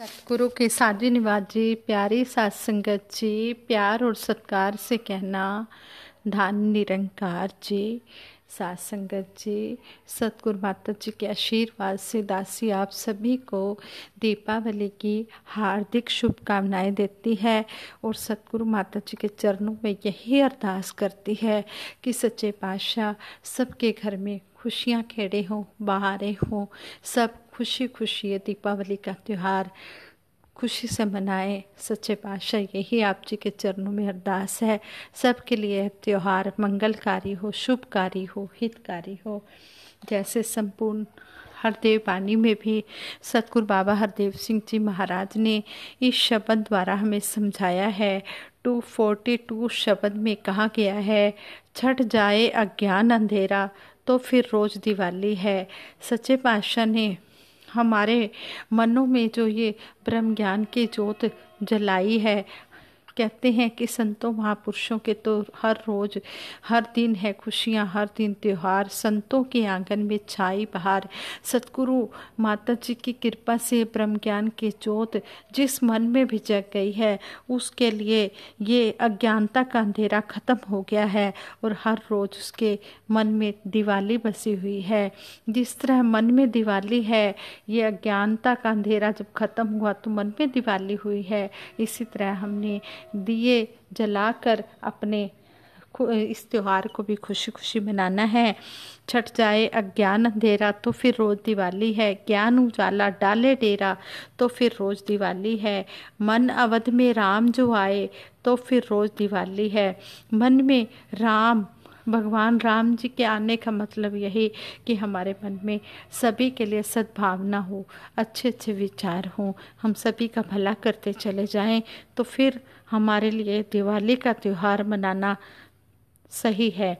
सतगुरु के साधु निवास जी प्यारी सात संगत जी प्यार और सत्कार से कहना धान निरंकार जी सात संगत जी सतगुरु माता जी के आशीर्वाद से दासी आप सभी को दीपावली की हार्दिक शुभकामनाएं देती है और सतगुरु माता जी के चरणों में यही अरदास करती है कि सच्चे पातशाह सबके घर में खुशियाँ खेड़े हों बहारे हों सब खुशी खुशी ये दीपावली का त्यौहार खुशी से मनाएं सच्चे पातशाह यही आप जी के चरणों में अरदास है सबके लिए त्यौहार मंगलकारी हो शुभकारी हो हितकारी हो जैसे संपूर्ण हरदेव वाणी में भी सतगुरु बाबा हरदेव सिंह जी महाराज ने इस शब्द द्वारा हमें समझाया है 242 शब्द में कहा गया है छठ जाए अज्ञान अंधेरा तो फिर रोज दिवाली है सच्चे पातशाह ने हमारे मनों में जो ये ब्रह्म ज्ञान की ज्योत जलाई है कहते हैं कि संतों महापुरुषों के तो हर रोज हर दिन है खुशियाँ हर दिन त्यौहार संतों के आंगन में छाई बहार सतगुरु माता जी की कृपा से ब्रह्म ज्ञान की जोत जिस मन में भी जग गई है उसके लिए ये अज्ञानता का अंधेरा खत्म हो गया है और हर रोज उसके मन में दिवाली बसी हुई है जिस तरह मन में दिवाली है ये अज्ञानता का अंधेरा जब खत्म हुआ तो मन में दिवाली हुई है इसी तरह हमने दिए जलाकर अपने इस त्यौहार को भी खुशी खुशी मनाना है छट जाए अज्ञान अंधेरा तो फिर रोज़ दिवाली है ज्ञान उजाला डाले डेरा तो फिर रोज़ दिवाली है मन अवध में राम जो आए तो फिर रोज़ दिवाली है मन में राम भगवान राम जी के आने का मतलब यही कि हमारे मन में सभी के लिए सद्भावना हो अच्छे अच्छे विचार हों हम सभी का भला करते चले जाएं तो फिर हमारे लिए दिवाली का त्यौहार मनाना सही है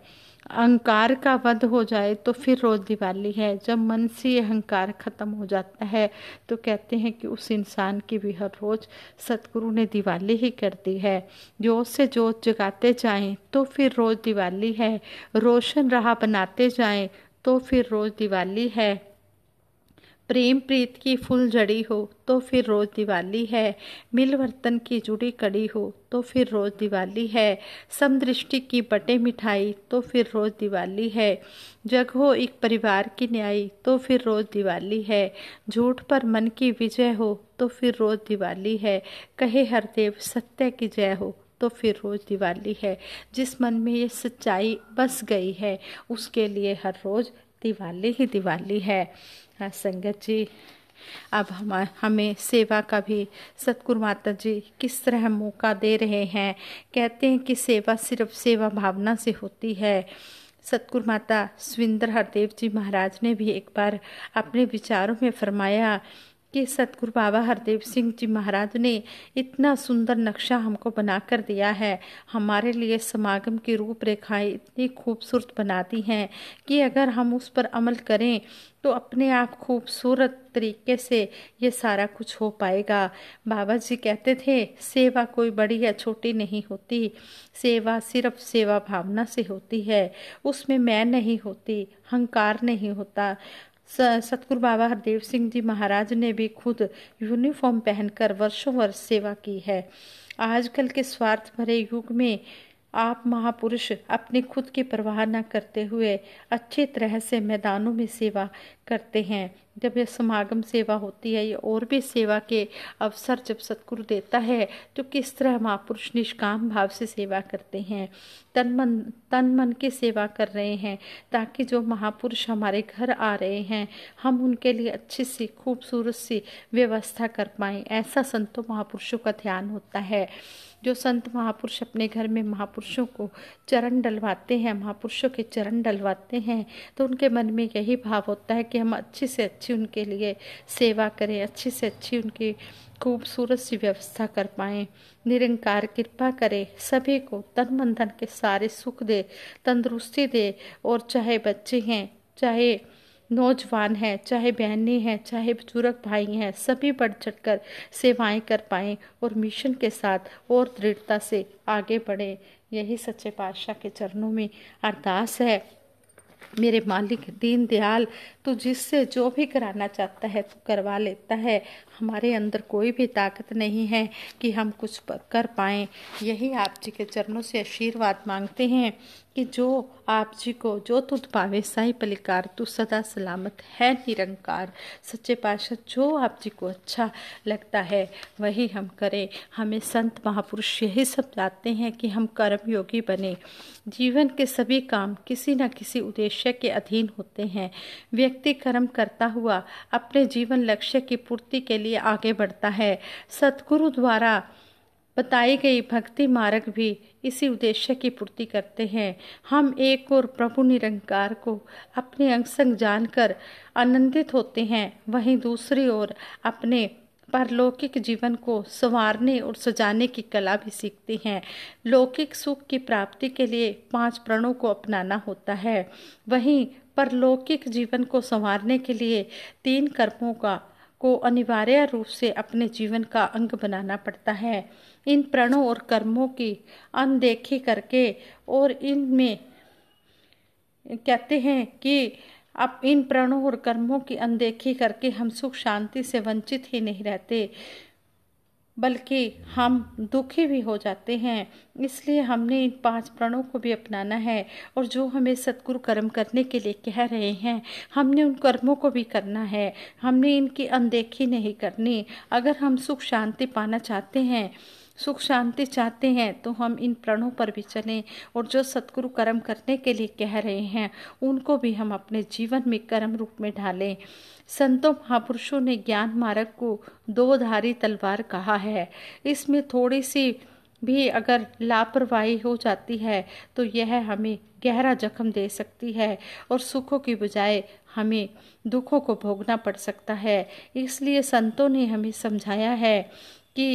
अहंकार का वध हो जाए तो फिर रोज दिवाली है जब मन से अहंकार खत्म हो जाता है तो कहते हैं कि उस इंसान की भी हर रोज सतगुरु ने दिवाली ही कर दी है जोत से जोत जगाते जाएं तो फिर रोज दिवाली है रोशन राह बनाते जाएं तो फिर रोज दिवाली है प्रेम प्रीत की फुल जड़ी हो तो फिर रोज़ दिवाली है मिल बर्तन की जुड़ी कड़ी हो तो फिर रोज़ दिवाली है समदृष्टि की बटे मिठाई तो फिर रोज़ दिवाली है जग हो एक परिवार की न्यायी तो फिर रोज़ दिवाली है झूठ पर मन की विजय हो तो फिर रोज़ दिवाली है कहे हर देव सत्य की जय हो तो फिर रोज़ दिवाली है जिस मन में ये सच्चाई बस गई है उसके लिए हर रोज़ दिवाली ही दिवाली है हाँ संगत जी अब हम हमें सेवा का भी सतगुरु माता जी किस तरह मौका दे रहे हैं कहते हैं कि सेवा सिर्फ सेवा भावना से होती है सतगुरु माता सुविंदर हरदेव जी महाराज ने भी एक बार अपने विचारों में फरमाया कि सतगुरु बाबा हरदेव सिंह जी महाराज ने इतना सुंदर नक्शा हमको बना कर दिया है हमारे लिए समागम की रूपरेखाएं इतनी खूबसूरत बनाती हैं कि अगर हम उस पर अमल करें तो अपने आप खूबसूरत तरीके से ये सारा कुछ हो पाएगा बाबा जी कहते थे सेवा कोई बड़ी या छोटी नहीं होती सेवा सिर्फ सेवा भावना से होती है उसमें मैं नहीं होती हंकार नहीं होता सतगुरु बाबा हरदेव सिंह जी महाराज ने भी खुद यूनिफॉर्म पहनकर वर्षों वर्ष सेवा की है आजकल के स्वार्थ भरे युग में आप महापुरुष अपने खुद की परवाह न करते हुए अच्छी तरह से मैदानों में सेवा करते हैं जब यह समागम सेवा होती है या और भी सेवा के अवसर जब सतगुरु देता है तो किस तरह महापुरुष निष्काम भाव से सेवा करते हैं तन मन तन मन की सेवा कर रहे हैं ताकि जो महापुरुष हमारे घर आ रहे हैं हम उनके लिए अच्छी सी खूबसूरत सी व्यवस्था कर पाएँ ऐसा संतों महापुरुषों का ध्यान होता है जो संत महापुरुष अपने घर में महापुरुषों को चरण डलवाते हैं महापुरुषों के चरण डलवाते हैं तो उनके मन में यही भाव होता है कि हम अच्छे से अच्छे अच्छी उनके लिए सेवा करें अच्छी से अच्छी उनकी खूबसूरत सी व्यवस्था कर पाए निरंकार कृपा करें सभी को तन मंधन के सारे सुख दे तंदुरुस्ती दे और चाहे बच्चे हैं चाहे नौजवान हैं चाहे बहनें हैं चाहे बुजुर्ग भाई हैं सभी बढ़ चढ़ कर सेवाएँ कर पाएँ और मिशन के साथ और दृढ़ता से आगे बढ़ें यही सच्चे पातशाह के चरणों में अरदास है मेरे मालिक दीन दयाल तो जिससे जो भी कराना चाहता है तो करवा लेता है हमारे अंदर कोई भी ताकत नहीं है कि हम कुछ कर पाएँ यही आप जी के चरणों से आशीर्वाद मांगते हैं कि जो आप जी को जो तुत पावे साई पलिकार तू सदा सलामत है निरंकार सच्चे पाशाह जो आप जी को अच्छा लगता है वही हम करें हमें संत महापुरुष यही सब जाते हैं कि हम कर्मयोगी बने जीवन के सभी काम किसी न किसी उद्देश्य के अधीन होते हैं व्यक्ति कर्म करता हुआ अपने जीवन लक्ष्य की पूर्ति के लिए आगे बढ़ता है सतगुरु द्वारा बताई गई भक्ति मार्ग भी इसी उद्देश्य की पूर्ति करते हैं हम एक और प्रभु निरंकार को अपने अंग संग जानकर आनंदित होते हैं वहीं दूसरी ओर अपने परलौकिक जीवन को संवारने और सजाने की कला भी सीखते हैं लौकिक सुख की प्राप्ति के लिए पांच प्रणों को अपनाना होता है वहीं परलौकिक जीवन को संवारने के लिए तीन कर्मों का को अनिवार्य रूप से अपने जीवन का अंग बनाना पड़ता है इन प्रणों और कर्मों की अनदेखी करके और इनमें कहते हैं कि अब इन प्रणों और कर्मों की अनदेखी करके हम सुख शांति से वंचित ही नहीं रहते बल्कि हम दुखी भी हो जाते हैं इसलिए हमने इन पांच प्रणों को भी अपनाना है और जो हमें सतगुरु कर्म करने के लिए कह रहे हैं हमने उन कर्मों को भी करना है हमने इनकी अनदेखी नहीं करनी अगर हम सुख शांति पाना चाहते हैं सुख शांति चाहते हैं तो हम इन प्रणों पर भी चलें और जो सतगुरु कर्म करने के लिए कह रहे हैं उनको भी हम अपने जीवन में कर्म रूप में ढालें संतों महापुरुषों ने ज्ञान मार्ग को दो धारी तलवार कहा है इसमें थोड़ी सी भी अगर लापरवाही हो जाती है तो यह हमें गहरा जख्म दे सकती है और सुखों की बजाय हमें दुखों को भोगना पड़ सकता है इसलिए संतों ने हमें समझाया है कि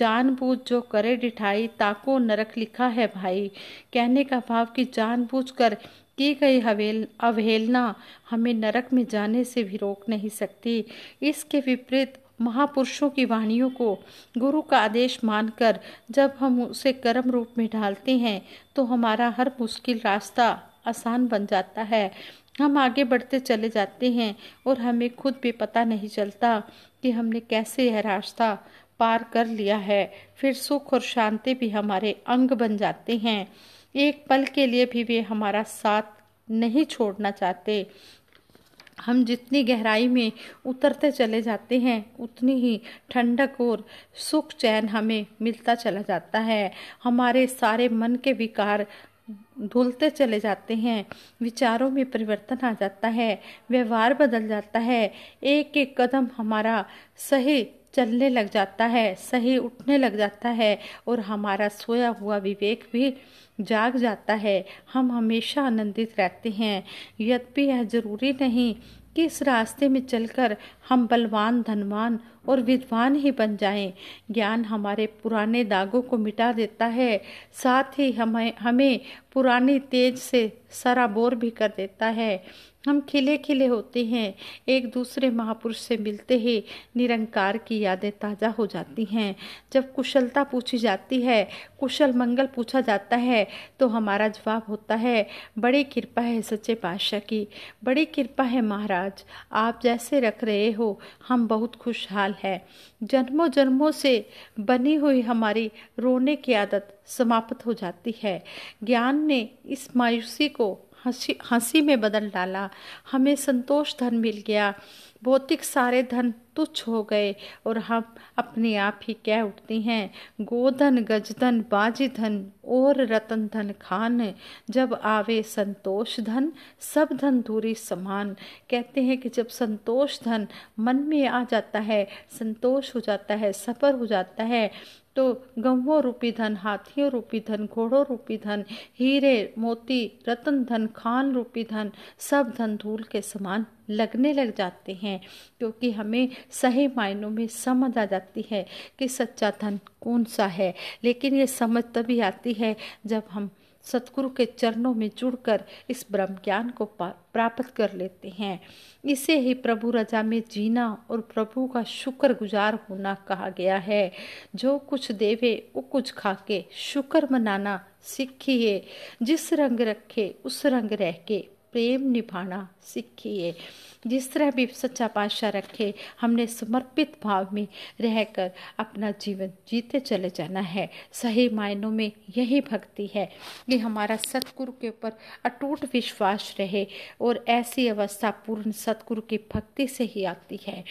जानबूझ जो करे डिठाई ताको नरक लिखा है भाई कहने का भाव कि जानबूझ कर की गई हवेल अवहेलना हमें नरक में जाने से भी रोक नहीं सकती इसके विपरीत महापुरुषों की वाणियों को गुरु का आदेश मानकर जब हम उसे कर्म रूप में ढालते हैं तो हमारा हर मुश्किल रास्ता आसान बन जाता है हम आगे बढ़ते चले जाते हैं और हमें खुद भी पता नहीं चलता कि हमने कैसे यह रास्ता पार कर लिया है फिर सुख और शांति भी हमारे अंग बन जाते हैं एक पल के लिए भी वे हमारा साथ नहीं छोड़ना चाहते हम जितनी गहराई में उतरते चले जाते हैं उतनी ही ठंडक और सुख चैन हमें मिलता चला जाता है हमारे सारे मन के विकार धुलते चले जाते हैं विचारों में परिवर्तन आ जाता है व्यवहार बदल जाता है एक एक कदम हमारा सही चलने लग जाता है सही उठने लग जाता है और हमारा सोया हुआ विवेक भी जाग जाता है हम हमेशा आनंदित रहते हैं यद्यपि यह जरूरी नहीं कि इस रास्ते में चलकर हम बलवान धनवान और विद्वान ही बन जाएं। ज्ञान हमारे पुराने दागों को मिटा देता है साथ ही हमें हमें पुरानी तेज से सराबोर भी कर देता है हम खिले खिले होते हैं एक दूसरे महापुरुष से मिलते ही निरंकार की यादें ताज़ा हो जाती हैं जब कुशलता पूछी जाती है कुशल मंगल पूछा जाता है तो हमारा जवाब होता है बड़ी कृपा है सच्चे पातशाह की बड़ी कृपा है महाराज आप जैसे रख रहे हो हम बहुत खुशहाल है जन्मों जन्मों से बनी हुई हमारी रोने की आदत समाप्त हो जाती है ज्ञान ने इस मायूसी को हंसी हंसी में बदल डाला हमें संतोष धन मिल गया भौतिक सारे धन तुच्छ हो गए और हम अपने आप ही कह उठती हैं गोधन गजधन बाजी धन और रतन धन खान जब आवे संतोष धन सब धन दूरी समान कहते हैं कि जब संतोष धन मन में आ जाता है संतोष हो जाता है सफर हो जाता है तो गहुओं रूपी धन हाथियों रूपी धन घोड़ों रूपी धन हीरे मोती रतन धन खान रूपी धन सब धन धूल के समान लगने लग जाते हैं क्योंकि हमें सही मायनों में समझ आ जाती है कि सच्चा धन कौन सा है लेकिन ये समझ तभी आती है जब हम सतगुरु के चरणों में जुड़कर इस ब्रह्म ज्ञान को प्राप्त कर लेते हैं इसे ही प्रभु रजा में जीना और प्रभु का शुक्र गुजार होना कहा गया है जो कुछ देवे वो कुछ खाके शुक्र मनाना सीखिए जिस रंग रखे उस रंग रह के प्रेम निभाना सीखिए जिस तरह भी सच्चा पातशाह रखे हमने समर्पित भाव में रहकर अपना जीवन जीते चले जाना है सही मायनों में यही भक्ति है कि हमारा सतगुरु के ऊपर अटूट विश्वास रहे और ऐसी अवस्था पूर्ण सतगुरु की भक्ति से ही आती है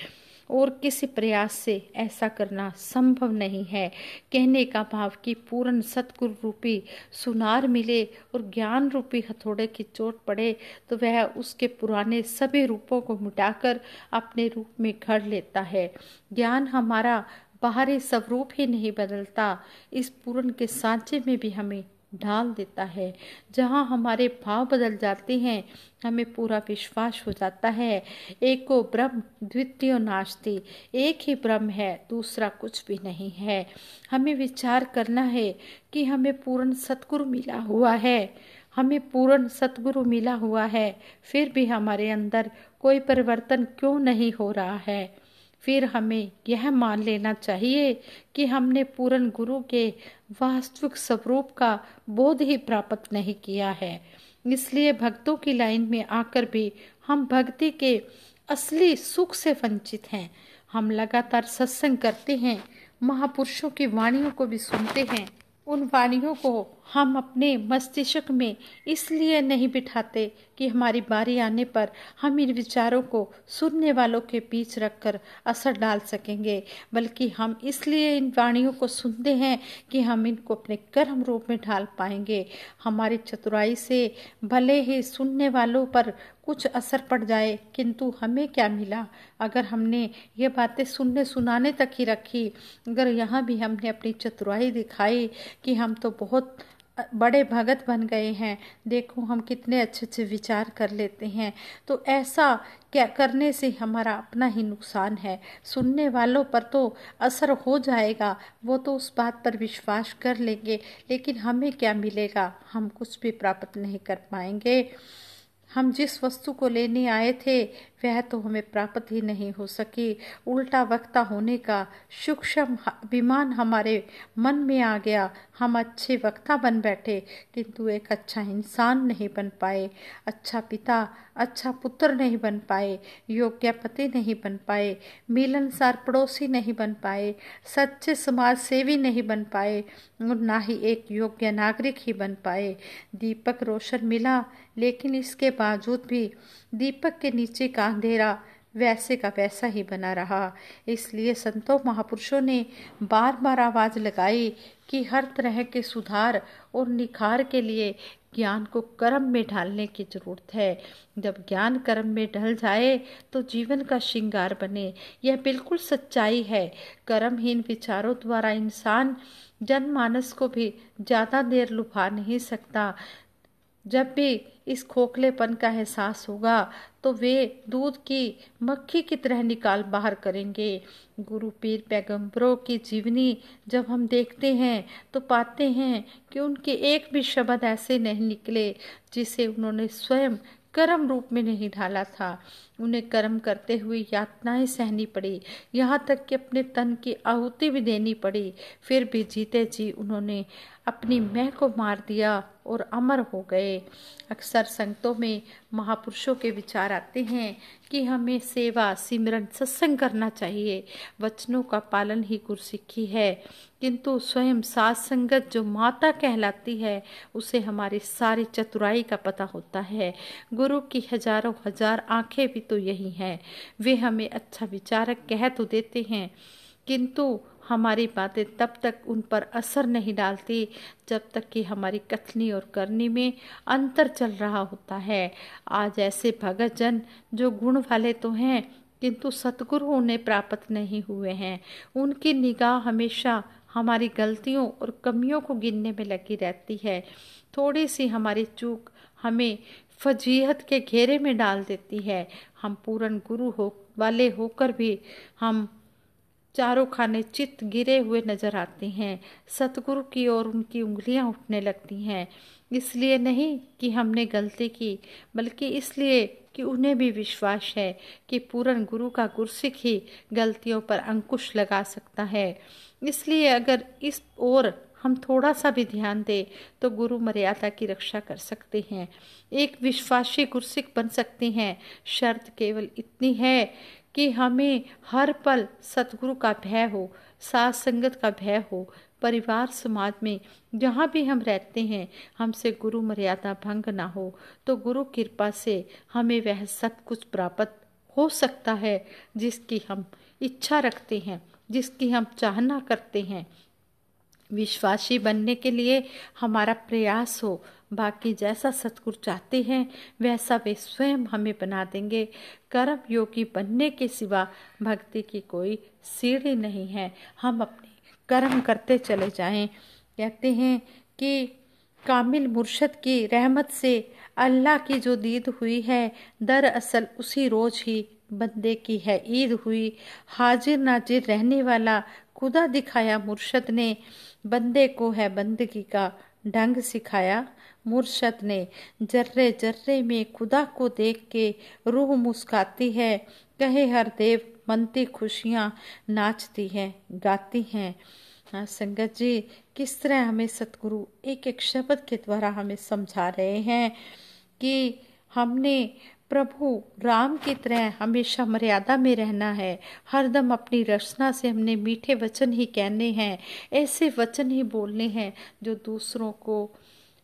और किसी प्रयास से ऐसा करना संभव नहीं है कहने का भाव कि पूर्ण सतगुरु रूपी सुनार मिले और ज्ञान रूपी हथौड़े की चोट पड़े तो वह उसके पुराने सभी रूपों को मिटाकर अपने रूप में घर लेता है ज्ञान हमारा बाहरी स्वरूप ही नहीं बदलता इस पूर्ण के सांचे में भी हमें ढाल देता है जहाँ हमारे भाव बदल जाते हैं हमें पूरा विश्वास हो जाता है एक को ब्रह्म द्वितीय नाश्ते एक ही ब्रह्म है दूसरा कुछ भी नहीं है हमें विचार करना है कि हमें पूर्ण सतगुरु मिला हुआ है हमें पूर्ण सतगुरु मिला हुआ है फिर भी हमारे अंदर कोई परिवर्तन क्यों नहीं हो रहा है फिर हमें यह मान लेना चाहिए कि हमने पूर्ण गुरु के वास्तविक स्वरूप का बोध ही प्राप्त नहीं किया है इसलिए भक्तों की लाइन में आकर भी हम भक्ति के असली सुख से वंचित हैं हम लगातार सत्संग करते हैं महापुरुषों की वाणियों को भी सुनते हैं उन वाणियों को हम अपने मस्तिष्क में इसलिए नहीं बिठाते कि हमारी बारी आने पर हम इन विचारों को सुनने वालों के बीच रखकर असर डाल सकेंगे बल्कि हम इसलिए इन वाणियों को सुनते हैं कि हम इनको अपने गर्म रूप में ढाल पाएंगे हमारी चतुराई से भले ही सुनने वालों पर कुछ असर पड़ जाए किंतु हमें क्या मिला अगर हमने ये बातें सुनने सुनाने तक ही रखी अगर यहाँ भी हमने अपनी चतुराई दिखाई कि हम तो बहुत बड़े भगत बन गए हैं देखो हम कितने अच्छे अच्छे विचार कर लेते हैं तो ऐसा क्या करने से हमारा अपना ही नुकसान है सुनने वालों पर तो असर हो जाएगा वो तो उस बात पर विश्वास कर लेंगे लेकिन हमें क्या मिलेगा हम कुछ भी प्राप्त नहीं कर पाएंगे हम जिस वस्तु को लेने आए थे वह तो हमें प्राप्त ही नहीं हो सकी उल्टा वक्ता होने का सूक्ष्म अभिमान हमारे मन में आ गया हम अच्छे वक्ता बन बैठे किंतु एक अच्छा इंसान नहीं बन पाए अच्छा पिता अच्छा पुत्र नहीं बन पाए योग्य पति नहीं बन पाए मिलनसार पड़ोसी नहीं बन पाए सच्चे समाज सेवी नहीं बन पाए और ना ही एक योग्य नागरिक ही बन पाए दीपक रोशन मिला लेकिन इसके बावजूद भी दीपक के नीचे का का अंधेरा वैसे का वैसा ही बना रहा इसलिए संतों महापुरुषों ने बार बार आवाज़ लगाई कि हर तरह के सुधार और निखार के लिए ज्ञान को कर्म में ढालने की जरूरत है जब ज्ञान कर्म में ढल जाए तो जीवन का श्रृंगार बने यह बिल्कुल सच्चाई है कर्महीन विचारों द्वारा इंसान जनमानस को भी ज़्यादा देर लुभा नहीं सकता जब भी इस खोखलेपन का एहसास होगा तो वे दूध की मक्खी की तरह निकाल बाहर करेंगे गुरु पीर पैगंबरों की जीवनी जब हम देखते हैं तो पाते हैं कि उनके एक भी शब्द ऐसे नहीं निकले जिसे उन्होंने स्वयं कर्म रूप में नहीं ढाला था उन्हें कर्म करते हुए यातनाएं सहनी पड़ी यहाँ तक कि अपने तन की आहुति भी देनी पड़ी फिर भी जीते जी उन्होंने अपनी मैं को मार दिया और अमर हो गए अक्सर संगतों में महापुरुषों के विचार आते हैं कि हमें सेवा सिमरन सत्संग करना चाहिए वचनों का पालन ही गुरसिखी है किंतु स्वयं सास संगत जो माता कहलाती है उसे हमारी सारी चतुराई का पता होता है गुरु की हजारों हजार आंखें भी तो यही है वे हमें अच्छा विचारक कह तो देते हैं किंतु हमारी बातें तब तक उन पर असर नहीं डालती जब तक कि हमारी कथनी और करनी में अंतर चल रहा होता है आज ऐसे भगत जन जो गुण वाले तो हैं किंतु सतगुरु उन्हें प्राप्त नहीं हुए हैं उनकी निगाह हमेशा हमारी गलतियों और कमियों को गिनने में लगी रहती है थोड़ी सी हमारी चूक हमें फजीहत के घेरे में डाल देती है हम पूरन गुरु हो वाले होकर भी हम चारों खाने चित्त गिरे हुए नजर आते हैं सतगुरु की ओर उनकी उंगलियां उठने लगती हैं इसलिए नहीं कि हमने गलती की बल्कि इसलिए कि उन्हें भी विश्वास है कि पूरन गुरु का गुरसिख ही गलतियों पर अंकुश लगा सकता है इसलिए अगर इस ओर हम थोड़ा सा भी ध्यान दें तो गुरु मर्यादा की रक्षा कर सकते हैं एक विश्वासी गुरसिक बन सकते हैं शर्त केवल इतनी है कि हमें हर पल सतगुरु का भय हो सास संगत का भय हो परिवार समाज में जहाँ भी हम रहते हैं हमसे गुरु मर्यादा भंग ना हो तो गुरु कृपा से हमें वह सब कुछ प्राप्त हो सकता है जिसकी हम इच्छा रखते हैं जिसकी हम चाहना करते हैं विश्वासी बनने के लिए हमारा प्रयास हो बाकी जैसा सतगुरु चाहते हैं वैसा वे स्वयं हमें बना देंगे कर्म योगी बनने के सिवा भक्ति की कोई सीढ़ी नहीं है हम अपने कर्म करते चले जाएं कहते हैं कि कामिल मुर्शद की रहमत से अल्लाह की जो दीद हुई है दरअसल उसी रोज ही बंदे की है ईद हुई हाजिर नाजिर रहने वाला खुदा दिखाया मुर्शद ने बंदे को है बंदगी का ढंग सिखाया मुर्शद ने जर्रे जर्रे में खुदा को देख के रूह मुस्काती है कहे हर देव मनती खुशियाँ नाचती हैं गाती हैं हाँ संगत जी किस तरह हमें सतगुरु एक एक शब्द के द्वारा हमें समझा रहे हैं कि हमने प्रभु राम की तरह हमेशा मर्यादा में रहना है हरदम अपनी रचना से हमने मीठे वचन ही कहने हैं ऐसे वचन ही बोलने हैं जो दूसरों को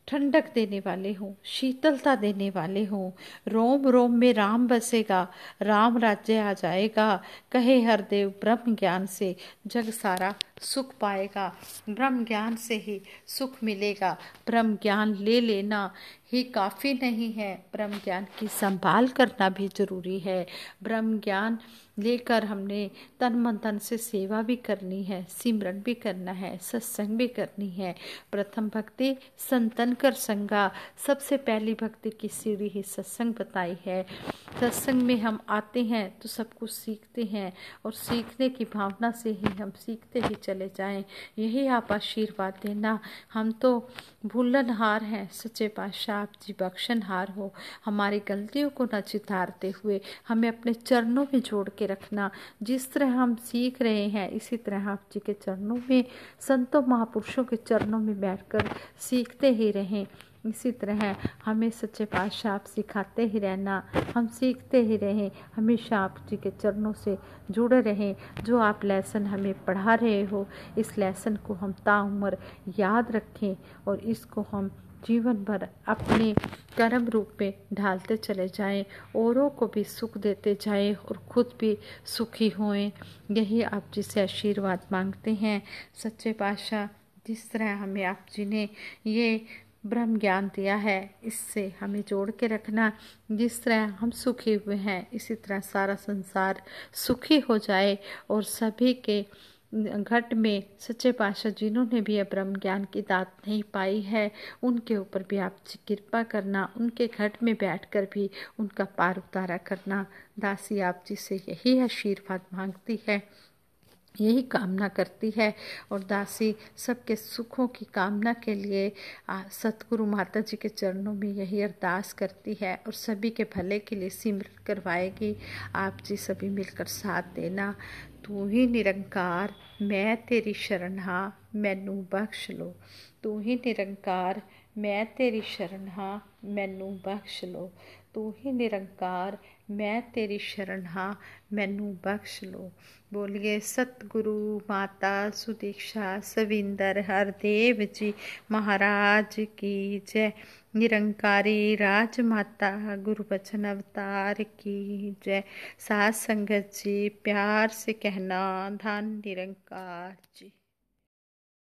ठंडक देने वाले हों शीतलता देने वाले हों रोम रोम में राम बसेगा राम राज्य आ जाएगा कहे हरदेव ब्रह्म ज्ञान से जग सारा सुख पाएगा ब्रह्म ज्ञान से ही सुख मिलेगा ब्रह्म ज्ञान ले लेना ही काफ़ी नहीं है ब्रह्म ज्ञान की संभाल करना भी जरूरी है ब्रह्म ज्ञान लेकर हमने तन मन तन से सेवा भी करनी है सिमरन भी करना है सत्संग भी करनी है प्रथम भक्ति संतन कर संगा सबसे पहली भक्ति की सीढ़ी ही सत्संग बताई है सत्संग में हम आते हैं तो सब कुछ सीखते हैं और सीखने की भावना से ही हम सीखते ही चल चले जाएं यही आप आशीर्वाद देना हम तो हार हैं सच्चे पातशाह आप जी हार हो हमारी गलतियों को न चितारते हुए हमें अपने चरणों में जोड़ के रखना जिस तरह हम सीख रहे हैं इसी तरह आप जी के चरणों में संतों महापुरुषों के चरणों में बैठकर सीखते ही रहें इसी तरह हमें सच्चे पातशाह आप सिखाते ही रहना हम सीखते ही रहें हमेशा आप जी के चरणों से जुड़े रहें जो आप लेसन हमें पढ़ा रहे हो इस लेसन को हम ताउम्र याद रखें और इसको हम जीवन भर अपने कर्म रूप में ढालते चले जाएं औरों को भी सुख देते जाएं और खुद भी सुखी होएं यही आप जी से आशीर्वाद मांगते हैं सच्चे पातशाह जिस तरह हमें आप जी ने ये ब्रह्म ज्ञान दिया है इससे हमें जोड़ के रखना जिस तरह हम सुखी हुए हैं इसी तरह सारा संसार सुखी हो जाए और सभी के घट में सच्चे पातशाह जिन्होंने भी ब्रह्म ज्ञान की दात नहीं पाई है उनके ऊपर भी आप कृपा करना उनके घट में बैठकर भी उनका पार उतारा करना दासी आप जी से यही आशीर्वाद मांगती है यही कामना करती है और दासी सबके सुखों की कामना के लिए सतगुरु माता जी के चरणों में यही अरदास करती है और सभी के भले के लिए सिमरन करवाएगी आप जी सभी मिलकर साथ देना तू ही निरंकार मैं तेरी शरण हाँ मैनू बख्श लो तू ही निरंकार मैं तेरी शरण हाँ मैनू बख्श लो तू ही निरंकार मैं तेरी शरण हाँ मैनू बख्श लो बोलिए सतगुरु माता सुदीक्षा सविंदर हरदेव जी महाराज की जय निरंकारी माता गुरु बचन अवतार की जय सात संगत जी प्यार से कहना धन निरंकार जी